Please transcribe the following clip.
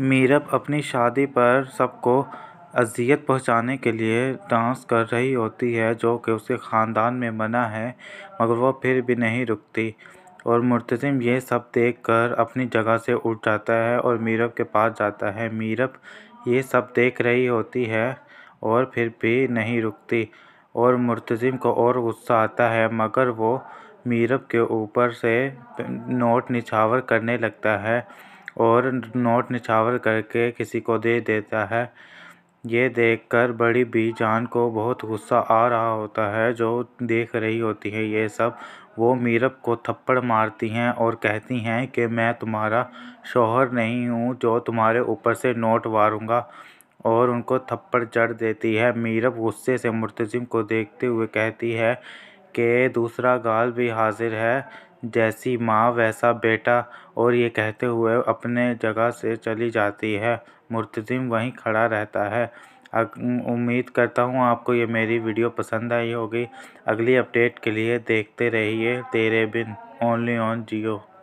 मीरब अपनी शादी पर सबको अज़ियत पहुंचाने के लिए डांस कर रही होती है जो कि उसके ख़ानदान में मना है मगर वह फिर भी नहीं रुकती और मुर्तज़िम यह सब देखकर अपनी जगह से उठ जाता है और मीरब के पास जाता है मीरब ये सब देख रही होती है और फिर भी नहीं रुकती और मुर्तज़िम को और गुस्सा आता है मगर वो मीरब के ऊपर से नोट निछावर करने लगता है और नोट निछावर करके किसी को दे देता है ये देखकर बड़ी भी जान को बहुत गुस्सा आ रहा होता है जो देख रही होती है ये सब वो मीरब को थप्पड़ मारती हैं और कहती हैं कि मैं तुम्हारा शोहर नहीं हूँ जो तुम्हारे ऊपर से नोट वारूँगा और उनको थप्पड़ चढ़ देती है मीरब गुस्से से मुर्तजिम को देखते हुए कहती है के दूसरा गाल भी हाजिर है जैसी माँ वैसा बेटा और ये कहते हुए अपने जगह से चली जाती है मुर्तज़िम वहीं खड़ा रहता है उम्मीद करता हूँ आपको ये मेरी वीडियो पसंद आई होगी अगली अपडेट के लिए देखते रहिए तेरे बिन ओनली ऑन जियो